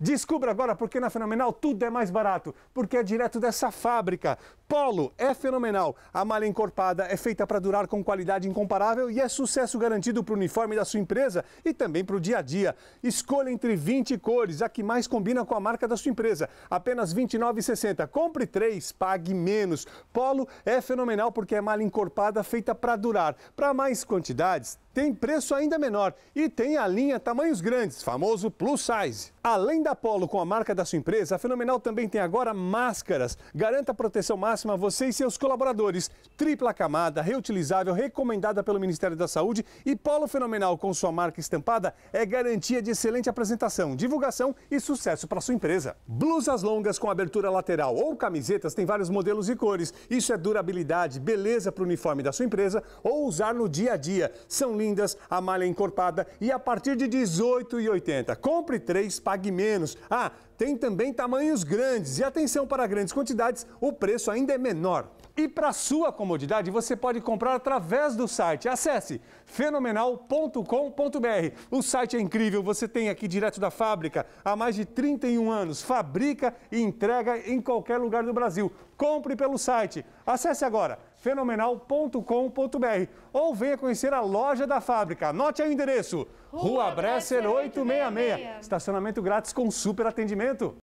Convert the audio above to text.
Descubra agora porque na Fenomenal tudo é mais barato, porque é direto dessa fábrica. Polo é fenomenal. A malha encorpada é feita para durar com qualidade incomparável e é sucesso garantido para o uniforme da sua empresa e também para o dia a dia. Escolha entre 20 cores, a que mais combina com a marca da sua empresa. Apenas R$ 29,60. Compre três, pague menos. Polo é fenomenal porque é malha encorpada feita para durar. Para mais quantidades, tem preço ainda menor e tem a linha tamanhos grandes, famoso plus size. Além da Polo com a marca da sua empresa, a Fenomenal também tem agora máscaras. Garanta a proteção máxima a você e seus colaboradores. Tripla camada, reutilizável, recomendada pelo Ministério da Saúde e Polo Fenomenal com sua marca estampada é garantia de excelente apresentação, divulgação e sucesso para sua empresa. Blusas longas com abertura lateral ou camisetas tem vários modelos e cores. Isso é durabilidade, beleza para o uniforme da sua empresa ou usar no dia a dia. São linhas a vindas malha é encorpada e a partir de 18,80. Compre três, pague menos. Ah, tem também tamanhos grandes. E atenção para grandes quantidades, o preço ainda é menor. E para sua comodidade, você pode comprar através do site. Acesse fenomenal.com.br. O site é incrível, você tem aqui direto da fábrica há mais de 31 anos. Fabrica e entrega em qualquer lugar do Brasil. Compre pelo site. Acesse agora fenomenal.com.br ou venha conhecer a loja da fábrica. Anote aí o endereço: Rua, Rua Bresser 866. 866. Estacionamento grátis com super atendimento momento